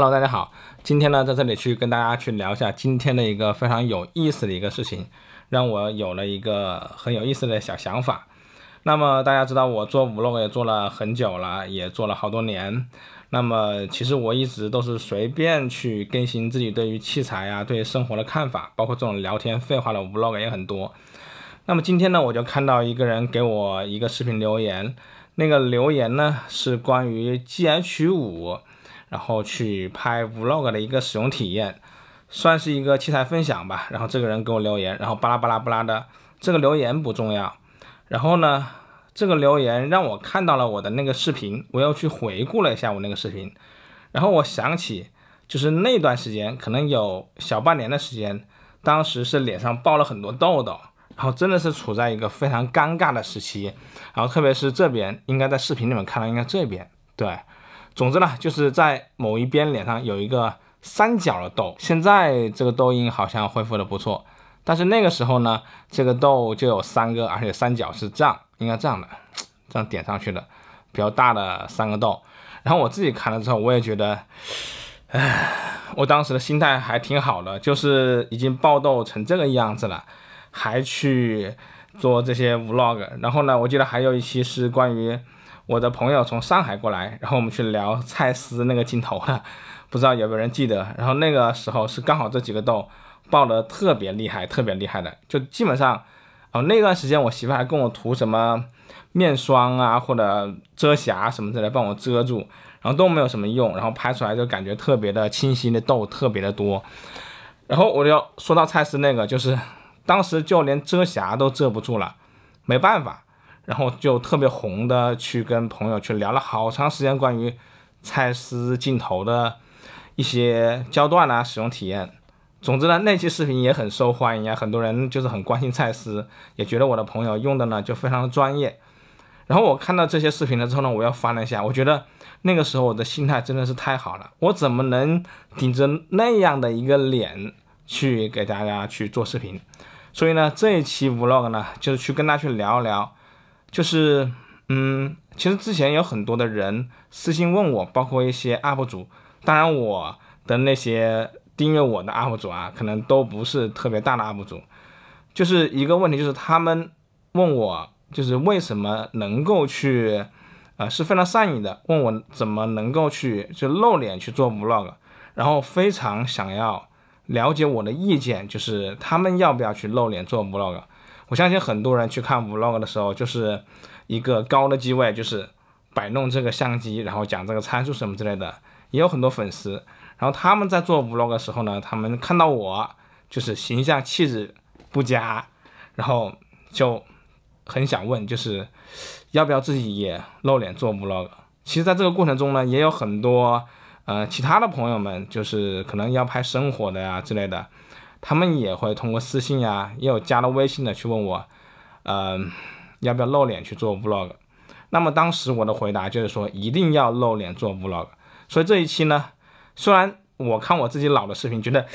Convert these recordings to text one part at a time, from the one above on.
Hello，大家好，今天呢，在这里去跟大家去聊一下今天的一个非常有意思的一个事情，让我有了一个很有意思的小想法。那么大家知道，我做 vlog 也做了很久了，也做了好多年。那么其实我一直都是随便去更新自己对于器材啊、对生活的看法，包括这种聊天废话的 vlog 也很多。那么今天呢，我就看到一个人给我一个视频留言，那个留言呢是关于 GH 五。然后去拍 vlog 的一个使用体验，算是一个器材分享吧。然后这个人给我留言，然后巴拉巴拉巴拉的，这个留言不重要。然后呢，这个留言让我看到了我的那个视频，我又去回顾了一下我那个视频。然后我想起，就是那段时间，可能有小半年的时间，当时是脸上爆了很多痘痘，然后真的是处在一个非常尴尬的时期。然后特别是这边，应该在视频里面看到，应该这边对。总之呢，就是在某一边脸上有一个三角的痘，现在这个痘印好像恢复的不错。但是那个时候呢，这个痘就有三个，而且三角是这样，应该这样的，这样点上去的，比较大的三个痘。然后我自己看了之后，我也觉得，唉，我当时的心态还挺好的，就是已经爆痘成这个样子了，还去做这些 vlog。然后呢，我记得还有一期是关于。我的朋友从上海过来，然后我们去聊蔡司那个镜头了，不知道有没有人记得。然后那个时候是刚好这几个痘爆的特别厉害，特别厉害的，就基本上，哦那段时间我媳妇还跟我涂什么面霜啊或者遮瑕什么之类帮我遮住，然后都没有什么用，然后拍出来就感觉特别的清晰，那痘特别的多。然后我就说到蔡司那个，就是当时就连遮瑕都遮不住了，没办法。然后就特别红的去跟朋友去聊了好长时间关于蔡司镜头的一些焦段啊使用体验。总之呢，那期视频也很受欢迎啊，很多人就是很关心蔡司，也觉得我的朋友用的呢就非常专业。然后我看到这些视频了之后呢，我又翻了一下，我觉得那个时候我的心态真的是太好了，我怎么能顶着那样的一个脸去给大家去做视频？所以呢，这一期 vlog 呢，就是去跟大家去聊一聊。就是，嗯，其实之前有很多的人私信问我，包括一些 UP 主，当然我的那些订阅我的 UP 主啊，可能都不是特别大的 UP 主，就是一个问题，就是他们问我，就是为什么能够去，呃，是非常善意的问我怎么能够去就露脸去做 Vlog，然后非常想要了解我的意见，就是他们要不要去露脸做 Vlog。我相信很多人去看 vlog 的时候，就是一个高的机位，就是摆弄这个相机，然后讲这个参数什么之类的，也有很多粉丝。然后他们在做 vlog 的时候呢，他们看到我就是形象气质不佳，然后就很想问，就是要不要自己也露脸做 vlog？其实，在这个过程中呢，也有很多呃其他的朋友们，就是可能要拍生活的呀之类的。他们也会通过私信呀，也有加了微信的去问我，呃，要不要露脸去做 vlog。那么当时我的回答就是说，一定要露脸做 vlog。所以这一期呢，虽然我看我自己老的视频觉得，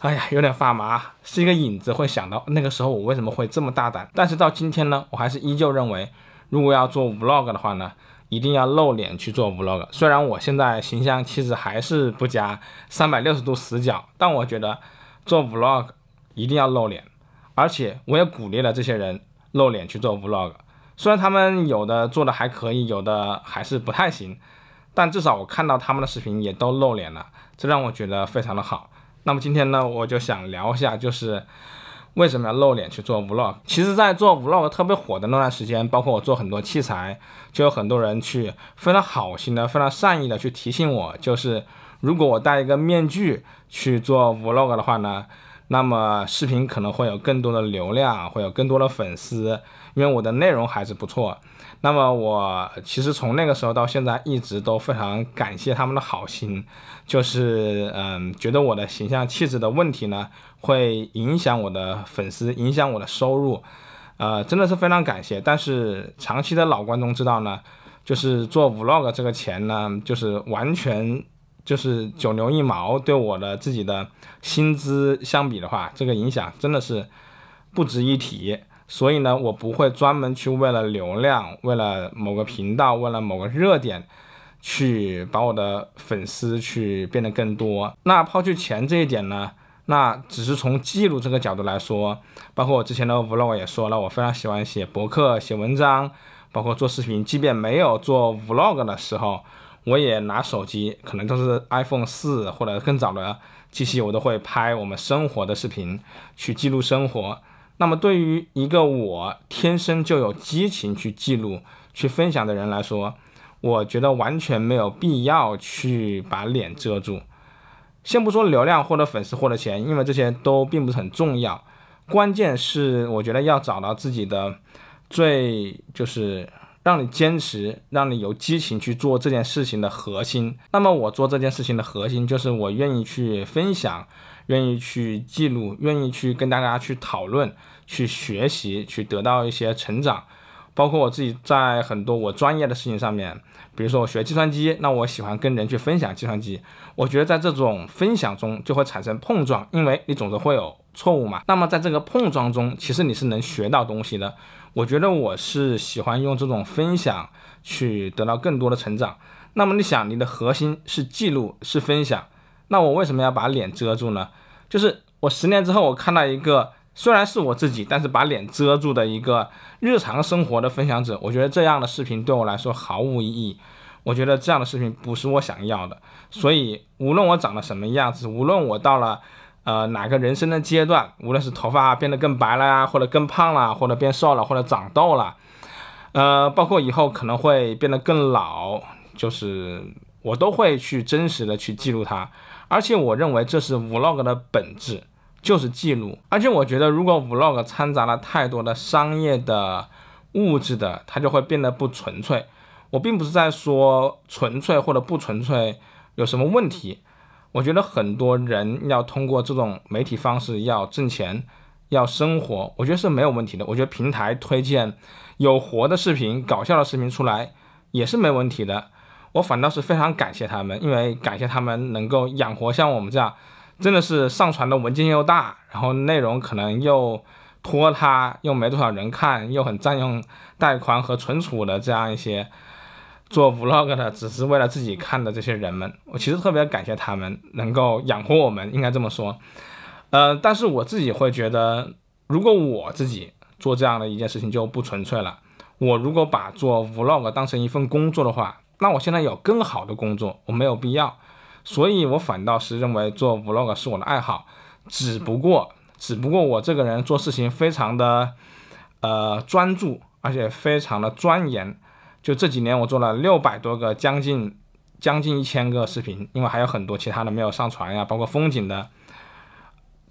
哎呀，有点发麻，是一个影子会想到那个时候我为什么会这么大胆。但是到今天呢，我还是依旧认为，如果要做 vlog 的话呢，一定要露脸去做 vlog。虽然我现在形象气质还是不佳，三百六十度死角，但我觉得。做 vlog 一定要露脸，而且我也鼓励了这些人露脸去做 vlog。虽然他们有的做的还可以，有的还是不太行，但至少我看到他们的视频也都露脸了，这让我觉得非常的好。那么今天呢，我就想聊一下，就是为什么要露脸去做 vlog。其实，在做 vlog 特别火的那段时间，包括我做很多器材，就有很多人去非常好心的、非常善意的去提醒我，就是。如果我戴一个面具去做 vlog 的话呢，那么视频可能会有更多的流量，会有更多的粉丝，因为我的内容还是不错。那么我其实从那个时候到现在一直都非常感谢他们的好心，就是嗯，觉得我的形象气质的问题呢会影响我的粉丝，影响我的收入，呃，真的是非常感谢。但是长期的老观众知道呢，就是做 vlog 这个钱呢，就是完全。就是九牛一毛，对我的自己的薪资相比的话，这个影响真的是不值一提。所以呢，我不会专门去为了流量，为了某个频道，为了某个热点，去把我的粉丝去变得更多。那抛去钱这一点呢，那只是从记录这个角度来说，包括我之前的 vlog 也说了，我非常喜欢写博客、写文章，包括做视频，即便没有做 vlog 的时候。我也拿手机，可能都是 iPhone 四或者更早的机器，我都会拍我们生活的视频，去记录生活。那么对于一个我天生就有激情去记录、去分享的人来说，我觉得完全没有必要去把脸遮住。先不说流量或者粉丝或者钱，因为这些都并不是很重要。关键是我觉得要找到自己的最就是。让你坚持，让你有激情去做这件事情的核心。那么我做这件事情的核心就是我愿意去分享，愿意去记录，愿意去跟大家去讨论，去学习，去得到一些成长。包括我自己在很多我专业的事情上面，比如说我学计算机，那我喜欢跟人去分享计算机。我觉得在这种分享中就会产生碰撞，因为你总是会有错误嘛。那么在这个碰撞中，其实你是能学到东西的。我觉得我是喜欢用这种分享去得到更多的成长。那么你想，你的核心是记录，是分享。那我为什么要把脸遮住呢？就是我十年之后，我看到一个虽然是我自己，但是把脸遮住的一个日常生活的分享者，我觉得这样的视频对我来说毫无意义。我觉得这样的视频不是我想要的。所以无论我长得什么样子，无论我到了。呃，哪个人生的阶段，无论是头发变得更白了呀，或者更胖了，或者变瘦了，或者长痘了，呃，包括以后可能会变得更老，就是我都会去真实的去记录它。而且我认为这是 vlog 的本质，就是记录。而且我觉得如果 vlog 掺杂了太多的商业的、物质的，它就会变得不纯粹。我并不是在说纯粹或者不纯粹有什么问题。我觉得很多人要通过这种媒体方式要挣钱、要生活，我觉得是没有问题的。我觉得平台推荐有活的视频、搞笑的视频出来也是没问题的。我反倒是非常感谢他们，因为感谢他们能够养活像我们这样，真的是上传的文件又大，然后内容可能又拖沓，又没多少人看，又很占用带宽和存储的这样一些。做 vlog 的只是为了自己看的这些人们，我其实特别感谢他们能够养活我们，应该这么说。呃，但是我自己会觉得，如果我自己做这样的一件事情就不纯粹了。我如果把做 vlog 当成一份工作的话，那我现在有更好的工作，我没有必要。所以我反倒是认为做 vlog 是我的爱好，只不过，只不过我这个人做事情非常的呃专注，而且非常的钻研。就这几年，我做了六百多个，将近将近一千个视频，因为还有很多其他的没有上传呀，包括风景的。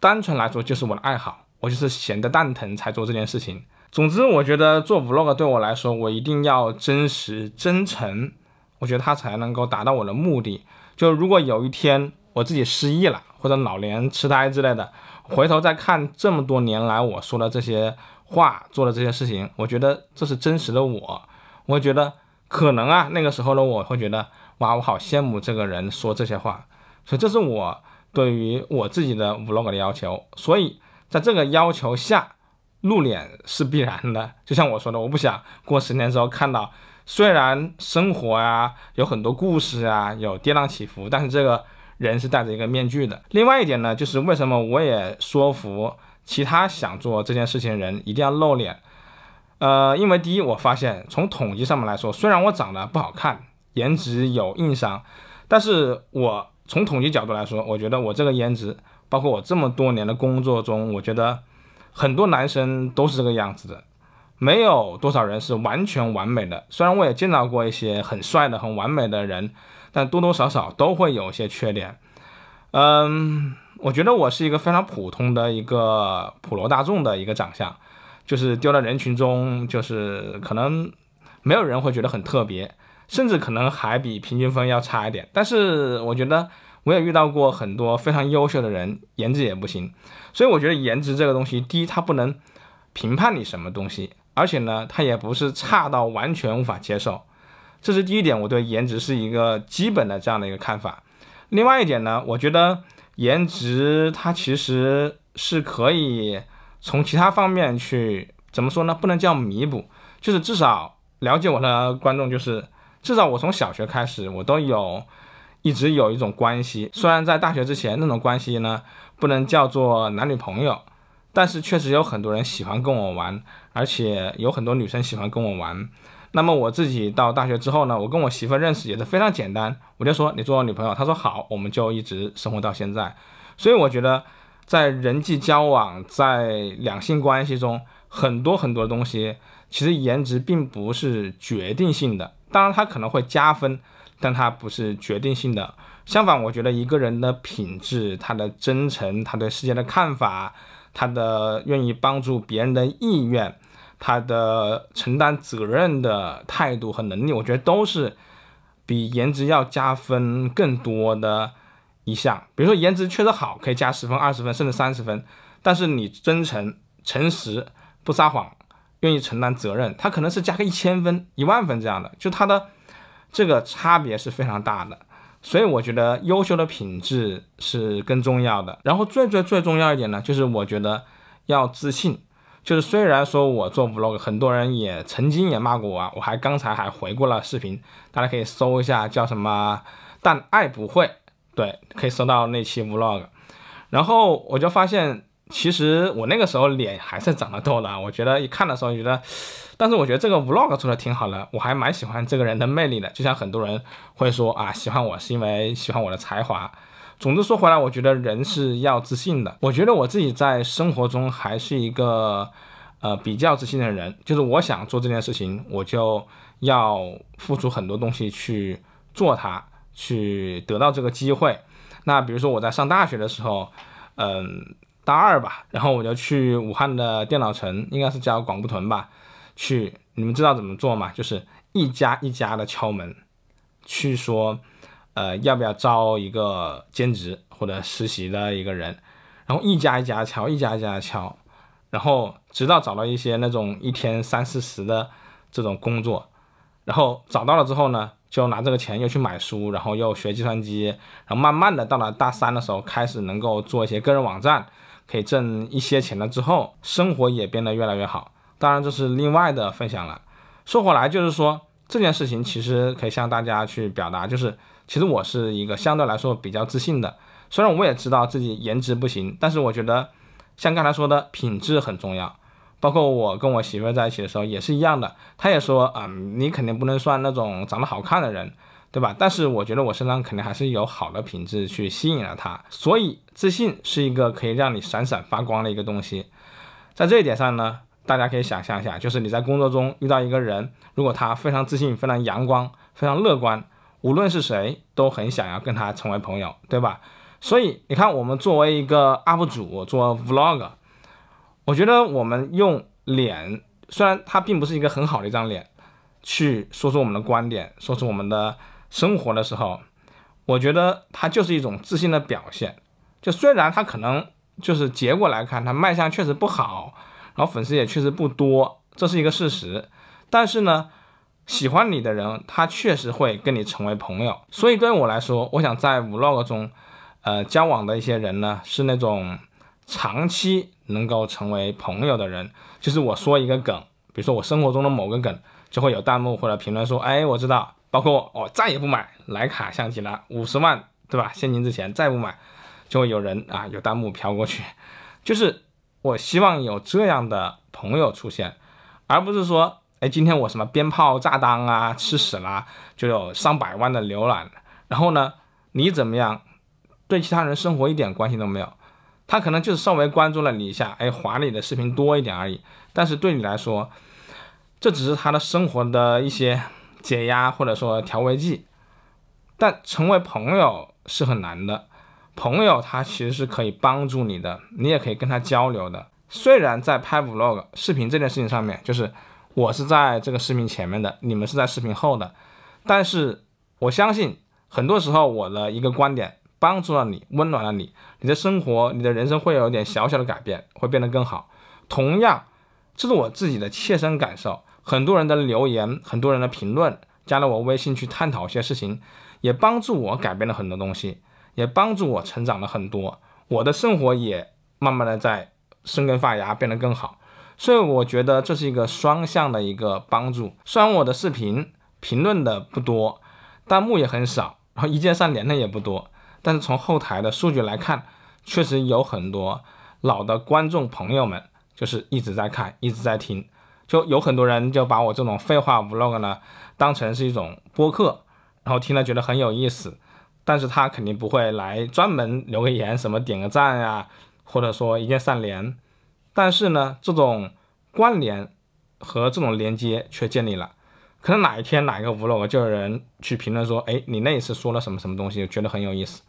单纯来说，就是我的爱好，我就是闲得蛋疼才做这件事情。总之，我觉得做 vlog 对我来说，我一定要真实真诚，我觉得它才能够达到我的目的。就如果有一天我自己失忆了，或者老年痴呆之类的，回头再看这么多年来我说的这些话，做的这些事情，我觉得这是真实的我。我会觉得可能啊，那个时候呢，我会觉得哇，我好羡慕这个人说这些话。所以这是我对于我自己的 vlog 的要求。所以在这个要求下，露脸是必然的。就像我说的，我不想过十年之后看到，虽然生活啊有很多故事啊，有跌宕起伏，但是这个人是戴着一个面具的。另外一点呢，就是为什么我也说服其他想做这件事情人一定要露脸。呃，因为第一，我发现从统计上面来说，虽然我长得不好看，颜值有硬伤，但是我从统计角度来说，我觉得我这个颜值，包括我这么多年的工作中，我觉得很多男生都是这个样子的，没有多少人是完全完美的。虽然我也见到过一些很帅的、很完美的人，但多多少少都会有一些缺点。嗯，我觉得我是一个非常普通的一个普罗大众的一个长相。就是丢到人群中，就是可能没有人会觉得很特别，甚至可能还比平均分要差一点。但是我觉得，我也遇到过很多非常优秀的人，颜值也不行。所以我觉得颜值这个东西，第一，它不能评判你什么东西，而且呢，它也不是差到完全无法接受。这是第一点，我对颜值是一个基本的这样的一个看法。另外一点呢，我觉得颜值它其实是可以。从其他方面去怎么说呢？不能叫弥补，就是至少了解我的观众，就是至少我从小学开始，我都有一直有一种关系。虽然在大学之前那种关系呢，不能叫做男女朋友，但是确实有很多人喜欢跟我玩，而且有很多女生喜欢跟我玩。那么我自己到大学之后呢，我跟我媳妇认识也是非常简单，我就说你做我女朋友，她说好，我们就一直生活到现在。所以我觉得。在人际交往、在两性关系中，很多很多东西，其实颜值并不是决定性的。当然，它可能会加分，但它不是决定性的。相反，我觉得一个人的品质、他的真诚、他对世界的看法、他的愿意帮助别人的意愿、他的承担责任的态度和能力，我觉得都是比颜值要加分更多的。一项，比如说颜值确实好，可以加十分、二十分，甚至三十分。但是你真诚、诚实、不撒谎、愿意承担责任，他可能是加个一千分、一万分这样的。就他的这个差别是非常大的。所以我觉得优秀的品质是更重要的。然后最最最重要一点呢，就是我觉得要自信。就是虽然说我做 vlog，很多人也曾经也骂过我，我还刚才还回过了视频，大家可以搜一下叫什么“但爱不会”。对，可以搜到那期 vlog，然后我就发现，其实我那个时候脸还是长了痘的。我觉得一看的时候觉得，但是我觉得这个 vlog 做的挺好的，我还蛮喜欢这个人的魅力的。就像很多人会说啊，喜欢我是因为喜欢我的才华。总之说回来，我觉得人是要自信的。我觉得我自己在生活中还是一个呃比较自信的人，就是我想做这件事情，我就要付出很多东西去做它。去得到这个机会，那比如说我在上大学的时候，嗯，大二吧，然后我就去武汉的电脑城，应该是叫广埠屯吧，去，你们知道怎么做吗？就是一家一家的敲门，去说，呃，要不要招一个兼职或者实习的一个人，然后一家一家敲，一家一家敲，然后直到找到一些那种一天三四十的这种工作，然后找到了之后呢？就拿这个钱又去买书，然后又学计算机，然后慢慢的到了大三的时候，开始能够做一些个人网站，可以挣一些钱了之后，生活也变得越来越好。当然这是另外的分享了。说回来就是说这件事情，其实可以向大家去表达，就是其实我是一个相对来说比较自信的，虽然我也知道自己颜值不行，但是我觉得像刚才说的品质很重要。包括我跟我媳妇在一起的时候也是一样的，她也说，嗯，你肯定不能算那种长得好看的人，对吧？但是我觉得我身上肯定还是有好的品质去吸引了她，所以自信是一个可以让你闪闪发光的一个东西。在这一点上呢，大家可以想象一下，就是你在工作中遇到一个人，如果他非常自信、非常阳光、非常乐观，无论是谁都很想要跟他成为朋友，对吧？所以你看，我们作为一个 UP 主做 Vlog。我觉得我们用脸，虽然它并不是一个很好的一张脸，去说出我们的观点，说出我们的生活的时候，我觉得它就是一种自信的表现。就虽然它可能就是结果来看，它卖相确实不好，然后粉丝也确实不多，这是一个事实。但是呢，喜欢你的人，他确实会跟你成为朋友。所以对我来说，我想在 vlog 中，呃，交往的一些人呢，是那种。长期能够成为朋友的人，就是我说一个梗，比如说我生活中的某个梗，就会有弹幕或者评论说，哎，我知道，包括我再也不买徕卡相机了，五十万，对吧？现金之前再不买，就会有人啊有弹幕飘过去，就是我希望有这样的朋友出现，而不是说，哎，今天我什么鞭炮炸弹啊，吃屎啦，就有上百万的浏览，然后呢，你怎么样，对其他人生活一点关系都没有。他可能就是稍微关注了你一下，哎，华里的视频多一点而已。但是对你来说，这只是他的生活的一些解压或者说调味剂。但成为朋友是很难的，朋友他其实是可以帮助你的，你也可以跟他交流的。虽然在拍 vlog 视频这件事情上面，就是我是在这个视频前面的，你们是在视频后的，但是我相信很多时候我的一个观点。帮助了你，温暖了你，你的生活，你的人生会有一点小小的改变，会变得更好。同样，这是我自己的切身感受。很多人的留言，很多人的评论，加了我微信去探讨一些事情，也帮助我改变了很多东西，也帮助我成长了很多。我的生活也慢慢的在生根发芽，变得更好。所以我觉得这是一个双向的一个帮助。虽然我的视频评论的不多，弹幕也很少，然后一键三连的也不多。但是从后台的数据来看，确实有很多老的观众朋友们就是一直在看，一直在听，就有很多人就把我这种废话 vlog 呢当成是一种播客，然后听了觉得很有意思，但是他肯定不会来专门留个言，什么点个赞呀，或者说一键三连，但是呢，这种关联和这种连接却建立了，可能哪一天哪个 vlog 就有人去评论说，哎，你那一次说了什么什么东西，觉得很有意思。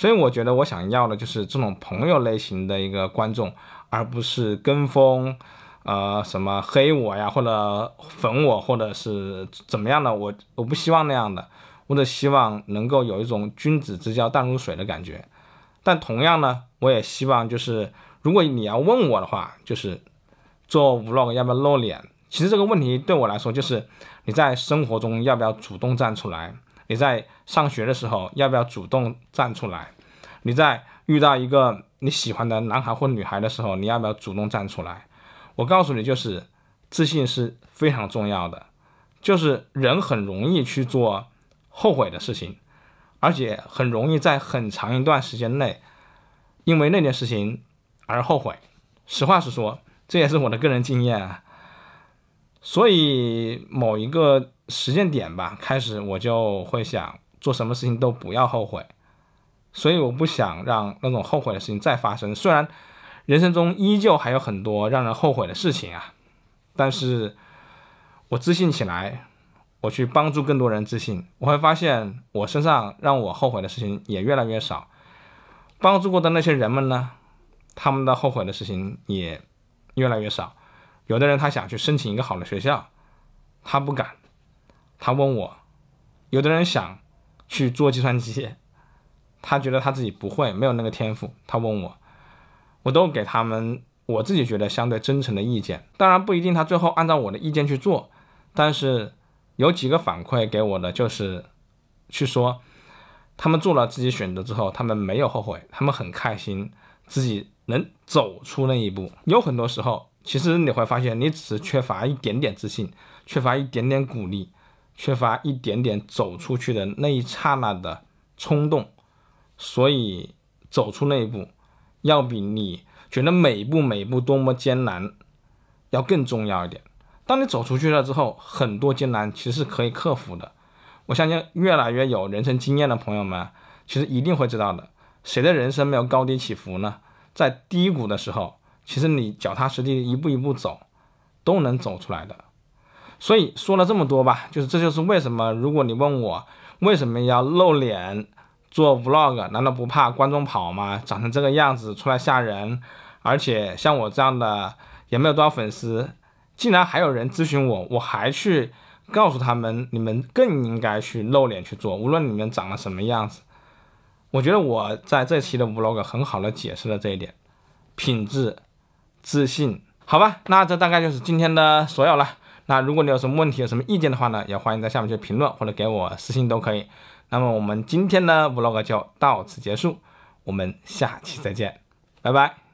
所以我觉得我想要的就是这种朋友类型的一个观众，而不是跟风，呃，什么黑我呀，或者粉我，或者是怎么样的，我我不希望那样的，我只希望能够有一种君子之交淡如水的感觉。但同样呢，我也希望就是如果你要问我的话，就是做 vlog 要不要露脸？其实这个问题对我来说就是你在生活中要不要主动站出来。你在上学的时候，要不要主动站出来？你在遇到一个你喜欢的男孩或女孩的时候，你要不要主动站出来？我告诉你，就是自信是非常重要的。就是人很容易去做后悔的事情，而且很容易在很长一段时间内因为那件事情而后悔。实话实说，这也是我的个人经验啊。所以某一个时间点吧，开始我就会想做什么事情都不要后悔，所以我不想让那种后悔的事情再发生。虽然人生中依旧还有很多让人后悔的事情啊，但是我自信起来，我去帮助更多人自信，我会发现我身上让我后悔的事情也越来越少，帮助过的那些人们呢，他们的后悔的事情也越来越少。有的人他想去申请一个好的学校，他不敢，他问我；有的人想去做计算机，他觉得他自己不会，没有那个天赋，他问我，我都给他们我自己觉得相对真诚的意见。当然不一定他最后按照我的意见去做，但是有几个反馈给我的就是，去说他们做了自己选择之后，他们没有后悔，他们很开心自己能走出那一步。有很多时候。其实你会发现，你只是缺乏一点点自信，缺乏一点点鼓励，缺乏一点点走出去的那一刹那的冲动。所以，走出那一步，要比你觉得每一步每一步多么艰难，要更重要一点。当你走出去了之后，很多艰难其实是可以克服的。我相信，越来越有人生经验的朋友们，其实一定会知道的。谁的人生没有高低起伏呢？在低谷的时候。其实你脚踏实地一步一步走，都能走出来的。所以说了这么多吧，就是这就是为什么，如果你问我为什么要露脸做 Vlog，难道不怕观众跑吗？长成这个样子出来吓人，而且像我这样的也没有多少粉丝，竟然还有人咨询我，我还去告诉他们，你们更应该去露脸去做，无论你们长了什么样子。我觉得我在这期的 Vlog 很好的解释了这一点，品质。自信，好吧，那这大概就是今天的所有了。那如果你有什么问题、有什么意见的话呢，也欢迎在下面去评论或者给我私信都可以。那么我们今天的 vlog 就到此结束，我们下期再见，拜拜。